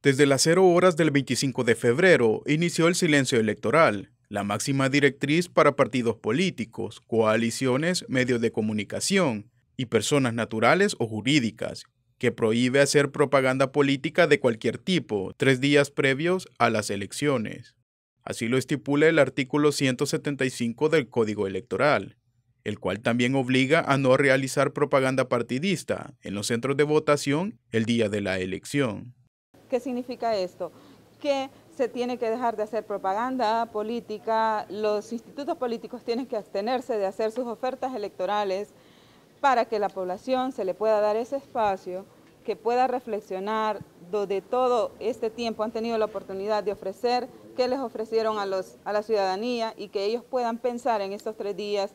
Desde las 0 horas del 25 de febrero inició el silencio electoral, la máxima directriz para partidos políticos, coaliciones, medios de comunicación y personas naturales o jurídicas, que prohíbe hacer propaganda política de cualquier tipo tres días previos a las elecciones. Así lo estipula el artículo 175 del Código Electoral, el cual también obliga a no realizar propaganda partidista en los centros de votación el día de la elección. ¿Qué significa esto? Que se tiene que dejar de hacer propaganda política, los institutos políticos tienen que abstenerse de hacer sus ofertas electorales para que la población se le pueda dar ese espacio, que pueda reflexionar donde todo este tiempo han tenido la oportunidad de ofrecer, qué les ofrecieron a, los, a la ciudadanía y que ellos puedan pensar en estos tres días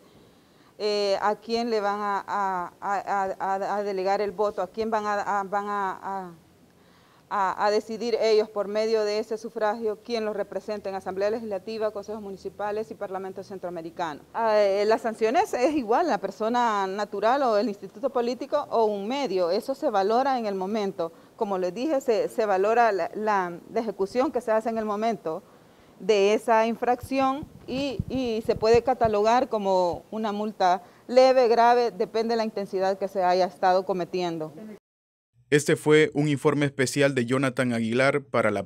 eh, a quién le van a, delegar el voto, a quién van a a, decidir ellos por medio de ese sufragio quién los representa en Asamblea Legislativa, Consejos Municipales y Parlamento Centroamericano. Ah, eh, las sanciones es igual, la persona natural o el instituto político o un medio, eso se valora en el momento. Como les dije, se, se valora la, ejecución que se hace en el momento de esa infracción y, y se puede catalogar como una multa leve, grave, depende de la intensidad que se haya estado cometiendo. Este fue un informe especial de Jonathan Aguilar para la